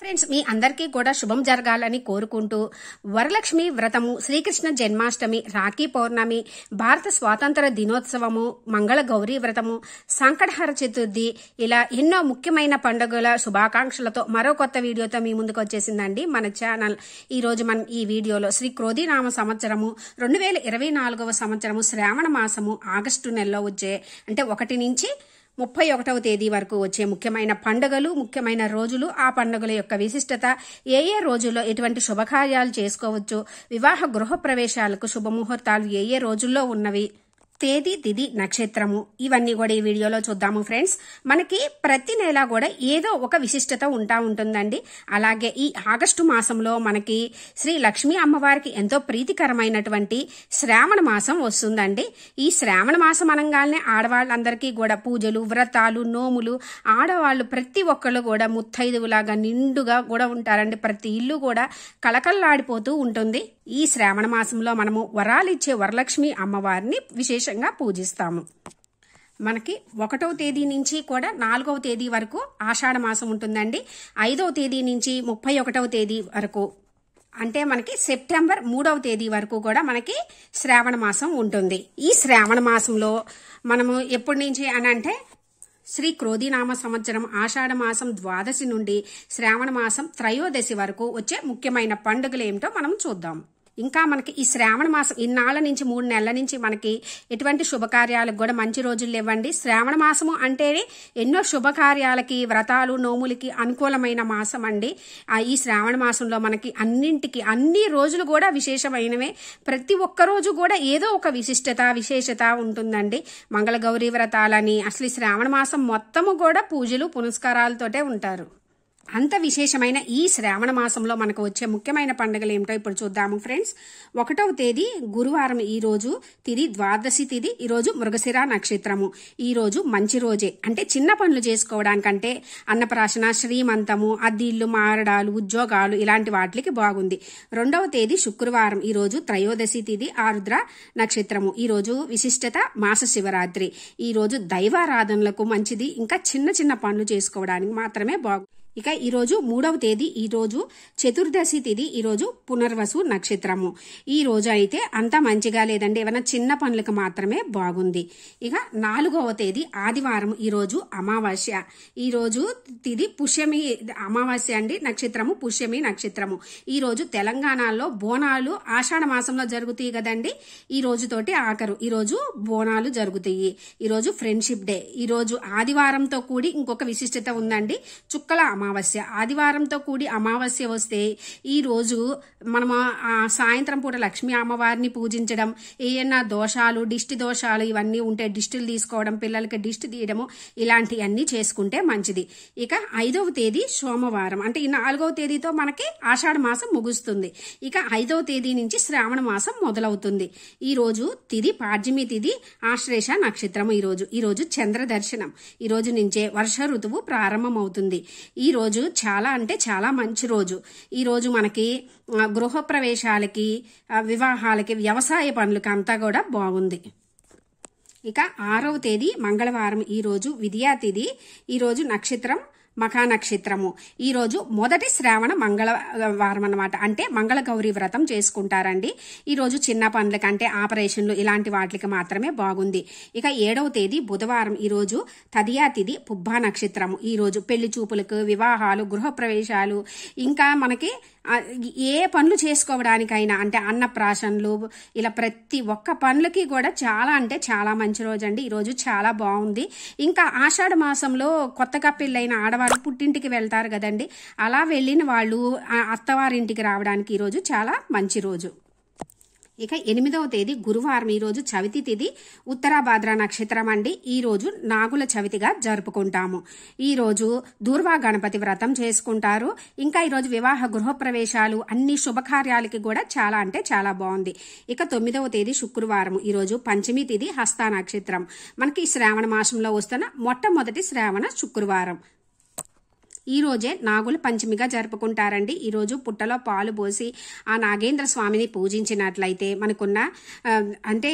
friends మీ అందరికీ కూడా శుభం జరగాలని కోరుకుంటూ వరలక్ష్మి వ్రతము శ్రీకృష్ణ జన్మాష్టమి రాఖీ పౌర్ణమి భారత స్వాతంత్ర దినోత్సవము మంగళ గౌరీ వ్రతము సంకటహర చతుర్థి ఇలా ఎన్నో ముఖ్యమైన పండుగల శుభాకాంక్షలతో మరో కొత్త వీడియోతో మీ ముందుకు వచ్చేసిందండి మన ఛానల్ ఈ రోజు మనం ఈ వీడియోలో శ్రీ క్రోధినామ సంవత్సరము రెండు వేల ఇరవై నాలుగవ సంవత్సరము శ్రావణ మాసము ఆగస్టు నెలలో వచ్చే అంటే ఒకటి నుంచి ముప్పై ఒకటవ తేదీ వరకు వచ్చే ముఖ్యమైన పండుగలు ముఖ్యమైన రోజులు ఆ పండుగల యొక్క విశిష్టత ఏ ఏ రోజుల్లో ఎటువంటి శుభకార్యాలు చేసుకోవచ్చు వివాహ గృహ ప్రవేశాలకు శుభముహూర్తాలు ఏ ఏ రోజుల్లో ఉన్నవి తేదీ తిది నక్షత్రము ఇవన్నీ కూడా ఈ వీడియోలో చూద్దాము ఫ్రెండ్స్ మనకి ప్రతి నెల కూడా ఏదో ఒక విశిష్టత ఉంటా ఉంటుందండి అలాగే ఈ ఆగస్టు మాసంలో మనకి శ్రీ లక్ష్మీ అమ్మవారికి ఎంతో ప్రీతికరమైనటువంటి శ్రావణ మాసం వస్తుందండి ఈ శ్రావణ మాసం అనగానే ఆడవాళ్ళందరికీ కూడా పూజలు వ్రతాలు నోములు ఆడవాళ్ళు ప్రతి ఒక్కళ్ళు కూడా ముత్తైదువులాగా నిండుగా కూడా ఉంటారండి ప్రతి ఇల్లు కూడా కలకల్లాడిపోతూ ఉంటుంది ఈ శ్రావణ మాసంలో మనము వరాలిచ్చే వరలక్ష్మి అమ్మవారిని విశేషంగా పూజిస్తాము మనకి ఒకటవ తేదీ నుంచి కూడా నాలుగవ తేదీ వరకు ఆషాఢ మాసం ఉంటుందండి ఐదవ తేదీ నుంచి ముప్పై ఒకటవ తేదీ వరకు అంటే మనకి సెప్టెంబర్ మూడవ తేదీ వరకు కూడా మనకి శ్రావణ మాసం ఉంటుంది ఈ శ్రావణ మాసంలో మనము ఎప్పటి నుంచి అని అంటే శ్రీ క్రోధినామ సంవత్సరం ఆషాఢమాసం ద్వాదశి నుండి శ్రావణ మాసం త్రయోదశి వరకు వచ్చే ముఖ్యమైన పండుగలు ఏమిటో మనం చూద్దాం ఇంకా మనకి ఈ శ్రావణ మాసం ఇన్నాళ్ళ నుంచి మూడు నెలల నుంచి మనకి ఎటువంటి శుభకార్యాలకు కూడా మంచి రోజులు ఇవ్వండి శ్రావణ మాసము అంటే ఎన్నో శుభకార్యాలకి వ్రతాలు నోములకి అనుకూలమైన మాసం అండి ఈ శ్రావణ మాసంలో మనకి అన్నింటికి అన్ని రోజులు కూడా విశేషమైనవే ప్రతి ఒక్క రోజు కూడా ఏదో ఒక విశిష్టత విశేషత ఉంటుందండి మంగళగౌరీ వ్రతాలని అసలు ఈ శ్రావణ మాసం మొత్తము కూడా పూజలు పునస్కారాలతోటే ఉంటారు అంత విశేషమైన ఈ శ్రావణ మాసంలో మనకు వచ్చే ముఖ్యమైన పండుగలు ఏమిటో ఇప్పుడు చూద్దాము ఫ్రెండ్స్ ఒకటవ తేదీ గురువారం ఈ రోజు తిది ద్వాదశి తిది ఈరోజు మృగశిర నక్షత్రము ఈ రోజు మంచి రోజే అంటే చిన్న పనులు చేసుకోవడానికంటే అన్నప్రాశన శ్రీమంతము అద్దిళ్ళు మారడాలు ఉద్యోగాలు ఇలాంటి వాటికి బాగుంది రెండవ తేదీ శుక్రవారం ఈ రోజు త్రయోదశి తిది ఆరుద్ర నక్షత్రము ఈ రోజు విశిష్టత మాస శివరాత్రి ఈ రోజు దైవారాధనలకు మంచిది ఇంకా చిన్న చిన్న పనులు చేసుకోవడానికి మాత్రమే బాగు ఇక ఈరోజు మూడవ తేదీ ఈరోజు చతుర్దశి తిథి ఈరోజు పునర్వసు నక్షత్రము ఈ రోజు అయితే అంత మంచిగా లేదండి ఏమైనా చిన్న పనులకు మాత్రమే బాగుంది ఇక నాలుగవ తేదీ ఆదివారం ఈరోజు అమావాస్య ఈరోజు తిథి పుష్యమి అమావాస్య అండి నక్షత్రము పుష్యమి నక్షత్రము ఈరోజు తెలంగాణలో బోనాలు ఆషాఢ మాసంలో జరుగుతాయి కదండి ఈ రోజుతోటి ఆఖరు ఈరోజు బోనాలు జరుగుతాయి ఈరోజు ఫ్రెండ్షిప్ డే ఈరోజు ఆదివారంతో కూడి ఇంకొక విశిష్టత ఉందండి చుక్కల అమావాస్య ఆదివారంతో కూడి అమావాస్య వస్తే ఈరోజు మనము సాయంత్రం పూట లక్ష్మీ అమ్మవారిని పూజించడం ఏమైనా దోషాలు దిష్టి దోషాలు ఇవన్నీ ఉంటే డిష్టిలు తీసుకోవడం పిల్లలకి దిష్టి తీయడము ఇలాంటివన్నీ చేసుకుంటే మంచిది ఇక ఐదవ తేదీ సోమవారం అంటే ఈ నాలుగవ తేదీతో మనకి ఆషాఢ మాసం ముగుస్తుంది ఇక ఐదవ తేదీ నుంచి శ్రావణ మాసం మొదలవుతుంది ఈరోజు తిది పాడ్యమి తిది ఆశ్లేష నక్షత్రం ఈరోజు ఈరోజు చంద్ర దర్శనం ఈరోజు నుంచే వర్ష ఋతువు ప్రారంభమవుతుంది ఈ ఈరోజు చాలా అంటే చాలా మంచి రోజు ఈరోజు మనకి గృహప్రవేశాలకి వివాహాలకి వ్యవసాయ పనులకి అంతా కూడా బాగుంది ఇక ఆరవ తేదీ మంగళవారం ఈరోజు విద్యాతిథి ఈరోజు నక్షత్రం మఖానక్షత్రము ఈరోజు మొదటి శ్రావణ మంగళవారం అనమాట అంటే మంగళగౌరి వ్రతం చేసుకుంటారండి ఈరోజు చిన్న పనులకి అంటే ఆపరేషన్లు ఇలాంటి వాటికి మాత్రమే బాగుంది ఇక ఏడవ తేదీ బుధవారం ఈరోజు తదియా తిది పుబ్బా నక్షత్రము ఈరోజు పెళ్లి చూపులకు వివాహాలు గృహప్రవేశాలు ఇంకా మనకి ఏ పనులు చేసుకోవడానికైనా అంటే అన్నప్రాషన్లు ఇలా ప్రతి ఒక్క పనులకి కూడా చాలా అంటే చాలా మంచి రోజు అండి ఈరోజు చాలా బాగుంది ఇంకా ఆషాఢ మాసంలో కొత్తగా పెళ్ళైన ఆడవాళ్ళు పుట్టింటికి వెళ్తారు కదండి అలా వెళ్ళిన వాళ్ళు అత్తవారింటికి రావడానికి ఈరోజు చాలా మంచి రోజు ఇక ఎనిమిదవ తేదీ గురువారం ఈరోజు చవితి తిథి ఉత్తరాభాద్ర నక్షత్రం అండి ఈరోజు నాగుల చవితిగా జరుపుకుంటాము ఈరోజు దూర్వా గణపతి వ్రతం చేసుకుంటారు ఇంకా ఈరోజు వివాహ గృహప్రవేశాలు అన్ని శుభకార్యాలకి కూడా చాలా అంటే చాలా బాగుంది ఇక తొమ్మిదవ తేదీ శుక్రవారం ఈరోజు పంచమి తిథి హస్త నక్షత్రం మనకి శ్రావణ మాసంలో వస్తున్న మొట్టమొదటి శ్రావణ శుక్రవారం ఈ రోజే నాగుల పంచమిగా జరుపుకుంటారండి ఈరోజు పుట్టలో పాలు పోసి ఆ నాగేంద్ర స్వామిని పూజించినట్లయితే మనకున్న అంటే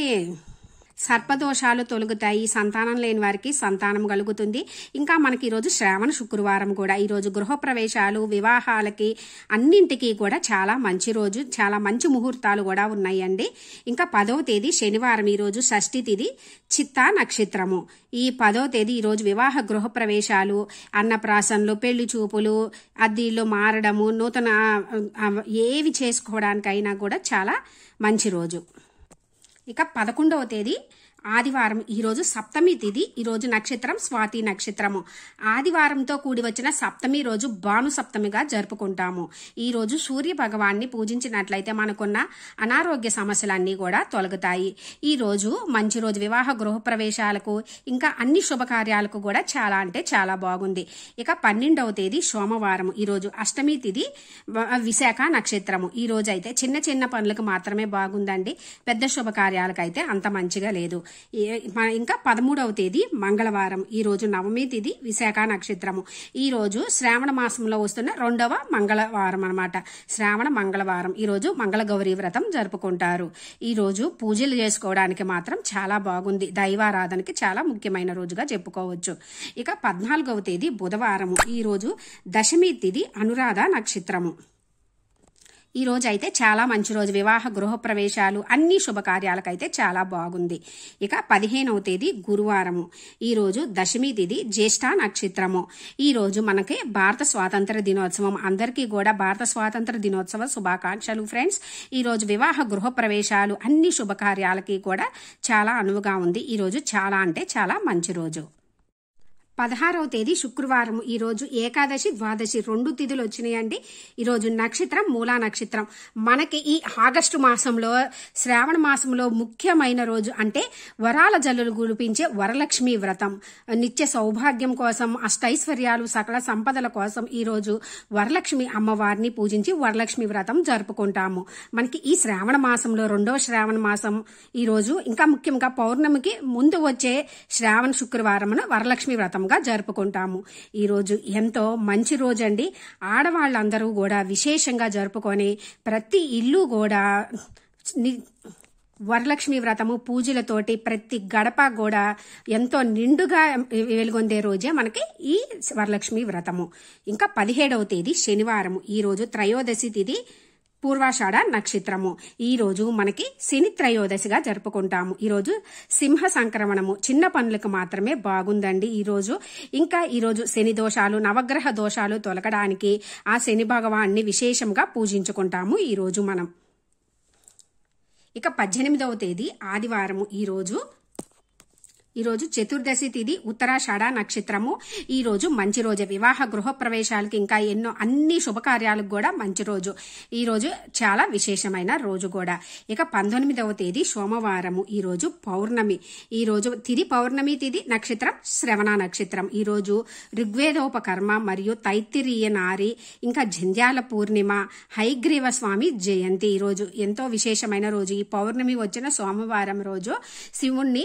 సర్పదోషాలు తొలుగుతాయి సంతానం లేని వారికి సంతానం కలుగుతుంది ఇంకా మనకి ఈరోజు శ్రావణ శుక్రవారం కూడా ఈరోజు గృహప్రవేశాలు వివాహాలకి అన్నింటికీ కూడా చాలా మంచి రోజు చాలా మంచి ముహూర్తాలు కూడా ఉన్నాయండి ఇంకా పదవ తేదీ శనివారం ఈరోజు షష్ఠి తిది చిత్తా నక్షత్రము ఈ పదో తేదీ ఈరోజు వివాహ గృహప్రవేశాలు అన్నప్రాసనలు పెళ్లి చూపులు అద్దీళ్లు మారడము నూతన ఏవి చేసుకోవడానికైనా కూడా చాలా మంచి రోజు ఇక పదకొండవ తేదీ ఆదివారం ఈరోజు సప్తమి తిథి ఈరోజు నక్షత్రం స్వాతి నక్షత్రము ఆదివారంతో కూడి వచ్చిన సప్తమి రోజు భాను సప్తమిగా జరుపుకుంటాము ఈరోజు సూర్య భగవాన్ని పూజించినట్లయితే మనకున్న అనారోగ్య సమస్యలన్నీ కూడా తొలగుతాయి ఈరోజు మంచి రోజు వివాహ గృహప్రవేశాలకు ఇంకా అన్ని శుభకార్యాలకు కూడా చాలా అంటే చాలా బాగుంది ఇక పన్నెండవ తేదీ సోమవారం ఈరోజు అష్టమి తిథి విశాఖ నక్షత్రము ఈరోజు అయితే చిన్న చిన్న పనులకు మాత్రమే బాగుందండి పెద్ద శుభకార్యాలకైతే అంత మంచిగా లేదు ఇంకా పదమూడవ తేదీ మంగళవారం ఈ రోజు నవమి తేదీ విశాఖ నక్షత్రము ఈ రోజు శ్రావణ మాసంలో వస్తున్న రెండవ మంగళవారం అనమాట శ్రావణ మంగళవారం ఈ రోజు మంగళగౌరి వ్రతం జరుపుకుంటారు ఈ రోజు పూజలు చేసుకోవడానికి మాత్రం చాలా బాగుంది దైవారాధనకి చాలా ముఖ్యమైన రోజుగా చెప్పుకోవచ్చు ఇక పద్నాలుగవ తేదీ బుధవారము ఈరోజు దశమి తిది అనురాధ నక్షత్రము ఈ రోజు అయితే చాలా మంచి రోజు వివాహ గృహప్రవేశాలు అన్ని శుభకార్యాలకైతే చాలా బాగుంది ఇక పదిహేనవ తేదీ గురువారము ఈరోజు దశమి తేదీ జ్యేష్ఠ నక్షత్రము ఈరోజు మనకి భారత స్వాతంత్ర దినోత్సవం అందరికీ కూడా భారత స్వాతంత్ర దినోత్సవ శుభాకాంక్షలు ఫ్రెండ్స్ ఈరోజు వివాహ గృహప్రవేశాలు అన్ని శుభకార్యాలకి కూడా చాలా అనువుగా ఉంది ఈరోజు చాలా అంటే చాలా మంచి రోజు పదహారవ తేదీ శుక్రవారం ఈరోజు ఏకాదశి ద్వాదశి రెండు తిథులు వచ్చినాయండి ఈరోజు నక్షత్రం మూలా నక్షత్రం మనకి ఈ ఆగస్టు మాసంలో శ్రావణ మాసంలో ముఖ్యమైన రోజు అంటే వరాల జల్లులు గురిపించే వరలక్ష్మి వ్రతం నిత్య సౌభాగ్యం కోసం అష్టైశ్వర్యాలు సకల సంపదల కోసం ఈరోజు వరలక్ష్మి అమ్మవారిని పూజించి వరలక్ష్మి వ్రతం జరుపుకుంటాము మనకి ఈ శ్రావణ మాసంలో రెండవ శ్రావణ మాసం ఈరోజు ఇంకా ముఖ్యంగా పౌర్ణమికి ముందు వచ్చే శ్రావణ శుక్రవారమున వరలక్ష్మి వ్రతం సంబరంగా జరుపుకుంటాము ఈరోజు ఎంతో మంచి రోజండి ఆడవాళ్ళందరూ కూడా విశేషంగా జరుపుకొని ప్రతి ఇల్లు కూడా వరలక్ష్మి వ్రతము పూజలతోటి ప్రతి గడప కూడా ఎంతో నిండుగా వెలుగొందే రోజే మనకి ఈ వరలక్ష్మి వ్రతము ఇంకా పదిహేడవ తేదీ శనివారం ఈరోజు త్రయోదశి తేదీ పూర్వాషాఢ నక్షత్రము ఈ రోజు మనకి శని త్రయోదశిగా జరుపుకుంటాము ఈరోజు సింహ సంక్రమణము చిన్న పనులకు మాత్రమే బాగుందండి ఈరోజు ఇంకా ఈరోజు శని దోషాలు నవగ్రహ దోషాలు తొలగడానికి ఆ శని భగవాన్ని విశేషంగా పూజించుకుంటాము ఈరోజు మనం ఇక పద్దెనిమిదవ తేదీ ఆదివారము ఈరోజు ఈరోజు చతుర్దశి తిది ఉత్తరాషాఢ నక్షత్రము ఈరోజు మంచి రోజు వివాహ గృహ ప్రవేశాలకి ఇంకా ఎన్నో అన్ని శుభకార్యాలకు కూడా మంచి రోజు ఈరోజు చాలా విశేషమైన రోజు కూడా ఇక పంతొమ్మిదవ తేదీ సోమవారము ఈ రోజు పౌర్ణమి ఈ రోజు తిది పౌర్ణమి తిథి నక్షత్రం శ్రవణ నక్షత్రం ఈరోజు ఋగ్వేదోపకర్మ మరియు తైత్తిరీయ నారి ఇంకా జంధ్యాల పూర్ణిమ హైగ్రీవ స్వామి జయంతి ఈ రోజు ఎంతో విశేషమైన రోజు ఈ పౌర్ణమి వచ్చిన సోమవారం రోజు శివుణ్ణి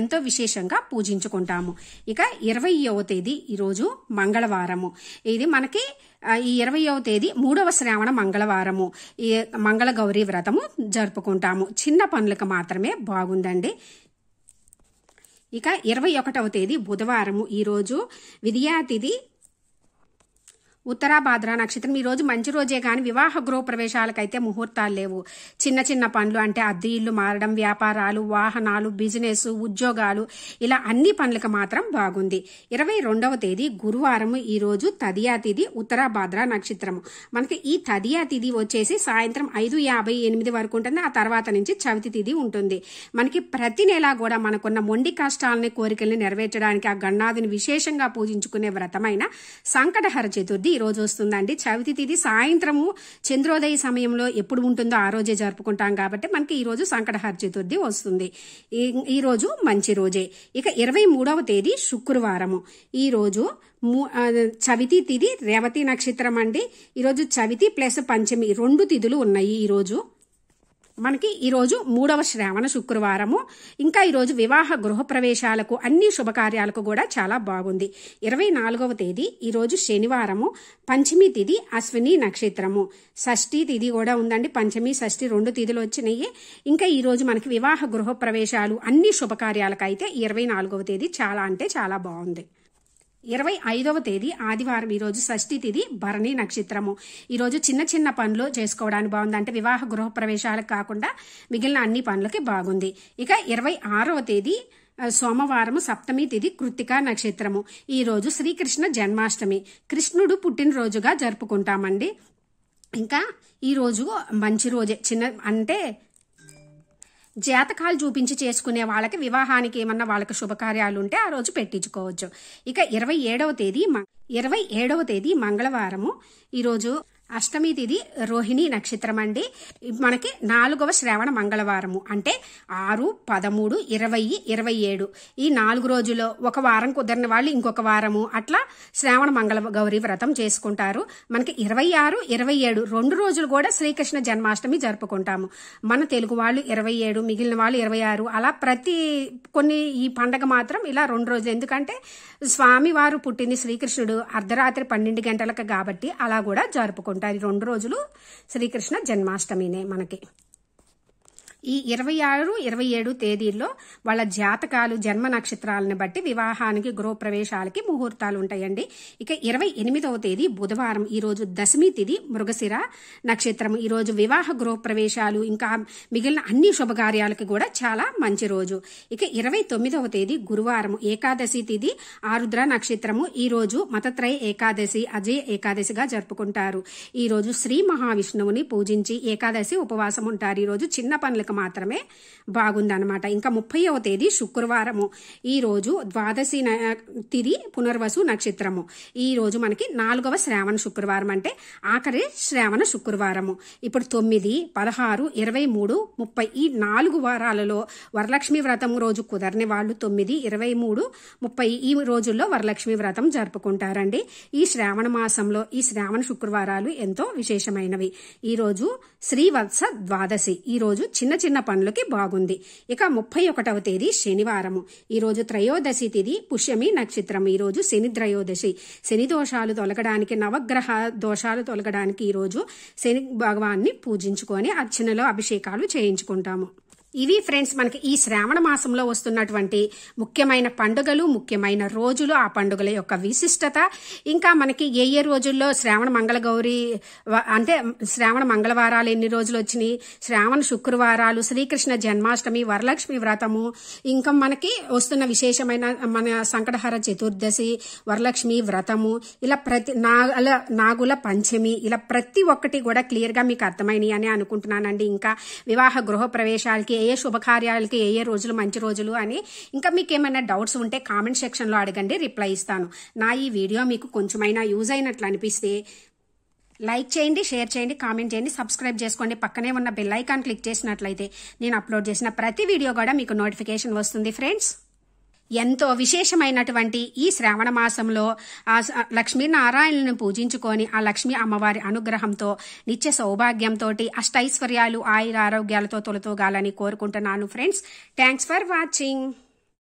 ఎంతో విశేషంగా పూజించుకుంటాము ఇక ఇరవయవ తేదీ ఈరోజు మంగళవారము ఇది మనకి ఈ ఇరవయవ తేదీ మూడవ శ్రావణ మంగళవారము ఈ మంగళ గౌరీ వ్రతము జరుపుకుంటాము చిన్న పనులకు మాత్రమే బాగుందండి ఇక ఇరవై ఒకటవ తేదీ బుధవారము ఈరోజు విద్యాతిథి ఉత్తరాభాద్ర నక్షత్రం ఈ రోజు మంచి రోజే కానీ వివాహ గృహ ప్రవేశాలకైతే ముహూర్తాలు లేవు చిన్న చిన్న పనులు అంటే అద్దె ఇల్లు మారడం వ్యాపారాలు వాహనాలు బిజినెస్ ఉద్యోగాలు ఇలా అన్ని పనులకు మాత్రం బాగుంది ఇరవై రెండవ తేదీ గురువారం ఈ రోజు తదియా తిథి ఉత్తరాభాద్ర నక్షత్రం మనకి ఈ తదియా తిథి వచ్చేసి సాయంత్రం ఐదు యాభై ఎనిమిది వరకు ఉంటుంది ఆ తర్వాత నుంచి చవితి తిథి ఉంటుంది మనకి ప్రతి నెలా కూడా మనకున్న మొండి కష్టాలని కోరికల్ని నెరవేర్చడానికి ఆ గణాదిని విశేషంగా పూజించుకునే వ్రతమైన సంకటహర చతుర్థి ఈ రోజు వస్తుందండి చవితి తిథి సాయంత్రము చంద్రోదయ సమయంలో ఎప్పుడు ఉంటుందో ఆ రోజే జరుపుకుంటాం కాబట్టి మనకి ఈ రోజు సంకటహార చతుర్థి వస్తుంది ఈ రోజు మంచి రోజే ఇక ఇరవై మూడవ తేదీ శుక్రవారము ఈ రోజు చవితి తిథి రేవతి నక్షత్రం అండి ఈరోజు చవితి ప్లస్ పంచమి రెండు తిథులు ఉన్నాయి ఈరోజు మనకి ఈరోజు మూడవ శ్రావణ శుక్రవారము ఇంకా ఈరోజు వివాహ గృహప్రవేశాలకు అన్ని శుభకార్యాలకు కూడా చాలా బాగుంది ఇరవై నాలుగవ తేదీ ఈరోజు శనివారము పంచమి తిథి అశ్విని నక్షత్రము షష్ఠి తిథి కూడా ఉందండి పంచమి షష్ఠి రెండు తిథులు వచ్చినాయి ఇంకా ఈరోజు మనకి వివాహ గృహప్రవేశాలు అన్ని శుభకార్యాలకైతే ఇరవై నాలుగవ తేదీ చాలా అంటే చాలా బాగుంది ఇరవై ఐదవ తేదీ ఆదివారం ఈరోజు షష్ఠి తిథి భరణి నక్షత్రము ఈరోజు చిన్న చిన్న పనులు చేసుకోవడానికి బాగుంది అంటే వివాహ గృహ ప్రవేశాలకు కాకుండా మిగిలిన అన్ని పనులకి బాగుంది ఇక ఇరవై ఆరవ తేదీ సోమవారం సప్తమి తిథి కృత్తికా నక్షత్రము ఈరోజు శ్రీకృష్ణ జన్మాష్టమి కృష్ణుడు పుట్టినరోజుగా జరుపుకుంటామండి ఇంకా ఈరోజు మంచి రోజే చిన్న అంటే జాతకాలు చూపించి చేసుకునే వాళ్ళకి వివాహానికి ఏమన్నా వాళ్ళకి శుభకార్యాలు ఉంటే ఆ రోజు పెట్టించుకోవచ్చు ఇక ఇరవై ఏడవ తేదీ ఇరవై ఏడవ తేదీ మంగళవారము ఈరోజు అష్టమి తిది రోహిణి నక్షత్రం అండి మనకి నాలుగవ శ్రావణ మంగళవారము అంటే ఆరు పదమూడు ఇరవై ఇరవై ఏడు ఈ నాలుగు రోజుల్లో ఒక వారం కుదిరిన వాళ్ళు ఇంకొక వారము అట్లా శ్రావణ మంగళ గౌరీ వ్రతం చేసుకుంటారు మనకి ఇరవై ఆరు ఇరవై ఏడు రెండు రోజులు కూడా శ్రీకృష్ణ జన్మాష్టమి జరుపుకుంటాము మన తెలుగు వాళ్ళు ఇరవై ఏడు మిగిలిన వాళ్ళు ఇరవై ఆరు అలా ప్రతి కొన్ని ఈ పండగ మాత్రం ఇలా రెండు రోజులు ఎందుకంటే స్వామివారు పుట్టింది శ్రీకృష్ణుడు అర్ధరాత్రి పన్నెండు గంటలకు కాబట్టి అలా కూడా జరుపుకుంటారు రెండు రోజులు శ్రీకృష్ణ జన్మాష్టమినే మనకి ఈ ఇరవై ఆరు ఇరవై ఏడు తేదీల్లో వాళ్ళ జాతకాలు జన్మ నక్షత్రాలను బట్టి వివాహానికి గృహప్రవేశాలకి ముహూర్తాలు ఉంటాయండి ఇక ఇరవై ఎనిమిదవ తేదీ బుధవారం ఈరోజు దశమి తిథి మృగశిర నక్షత్రం ఈరోజు వివాహ గృహప్రవేశాలు ఇంకా మిగిలిన అన్ని శుభకార్యాలకు కూడా చాలా మంచి రోజు ఇక ఇరవై తొమ్మిదవ తేదీ గురువారం ఏకాదశి తిథి ఆరుద్ర నక్షత్రము ఈరోజు మతత్రయ ఏకాదశి అజయ ఏకాదశిగా జరుపుకుంటారు ఈరోజు శ్రీ మహావిష్ణువుని పూజించి ఏకాదశి ఉపవాసం ఉంటారు ఈరోజు చిన్న పనులకు మాత్రమే బాగుందనమాట ఇంకా ముప్పైవ తేదీ శుక్రవారము ఈరోజు ద్వాదశి తిది పునర్వసు నక్షత్రము ఈరోజు మనకి నాలుగవ శ్రావణ శుక్రవారం అంటే ఆఖరి శ్రావణ శుక్రవారము ఇప్పుడు తొమ్మిది పదహారు ఇరవై మూడు ముప్పై ఈ నాలుగు వారాలలో వరలక్ష్మి వ్రతం రోజు కుదరని వాళ్ళు తొమ్మిది ఇరవై మూడు ముప్పై ఈ రోజుల్లో వరలక్ష్మి వ్రతం జరుపుకుంటారండి ఈ శ్రావణ మాసంలో ఈ శ్రావణ శుక్రవారాలు ఎంతో విశేషమైనవి ఈరోజు శ్రీవత్స ద్వాదశి ఈరోజు చిన్న చిన్న పనులకి బాగుంది ఇక ముప్పై ఒకటవ తేదీ శనివారము ఈరోజు త్రయోదశి తిది పుష్యమి నక్షత్రం ఈరోజు శని త్రయోదశి శని దోషాలు తొలగడానికి నవగ్రహ దోషాలు తొలగడానికి ఈరోజు శని భగవాన్ని పూజించుకొని అర్చనలో అభిషేకాలు చేయించుకుంటాము ఇవి ఫ్రెండ్స్ మనకి ఈ శ్రావణ మాసంలో వస్తున్నటువంటి ముఖ్యమైన పండుగలు ముఖ్యమైన రోజులు ఆ పండుగల యొక్క విశిష్టత ఇంకా మనకి ఏ ఏ రోజుల్లో శ్రావణ మంగళగౌరి అంటే శ్రావణ మంగళవారాలు ఎన్ని రోజులు వచ్చినాయి శ్రావణ శుక్రవారాలు శ్రీకృష్ణ జన్మాష్టమి వరలక్ష్మి వ్రతము ఇంకా మనకి వస్తున్న విశేషమైన మన సంకటహర చతుర్దశి వరలక్ష్మి వ్రతము ఇలా ప్రతి నాగల నాగుల పంచమి ఇలా ప్రతి ఒక్కటి కూడా క్లియర్గా మీకు అర్థమైనవి అని అనుకుంటున్నానండి ఇంకా వివాహ గృహ ప్రవేశాలకి ఏ శుభకార్యాలకి ఏ ఏ రోజులు మంచి రోజులు అని ఇంకా మీకు ఏమైనా డౌట్స్ ఉంటే కామెంట్ సెక్షన్లో అడగండి రిప్లై ఇస్తాను నా ఈ వీడియో మీకు కొంచెమైనా యూజ్ అయినట్లు అనిపిస్తే లైక్ చేయండి షేర్ చేయండి కామెంట్ చేయండి సబ్స్క్రైబ్ చేసుకోండి పక్కనే ఉన్న బెల్ ఐకాన్ క్లిక్ చేసినట్లయితే నేను అప్లోడ్ చేసిన ప్రతి వీడియో కూడా మీకు నోటిఫికేషన్ వస్తుంది ఫ్రెండ్స్ ఎంతో విశేషమైనటువంటి ఈ శ్రావణ మాసంలో ఆ లక్ష్మీనారాయణను పూజించుకొని ఆ లక్ష్మి అమ్మవారి అనుగ్రహంతో నిత్య సౌభాగ్యంతో అష్టైశ్వర్యాలు ఆయుర ఆరోగ్యాలతో తొలతూగాలని కోరుకుంటున్నాను ఫ్రెండ్స్ థ్యాంక్స్ ఫర్ వాచింగ్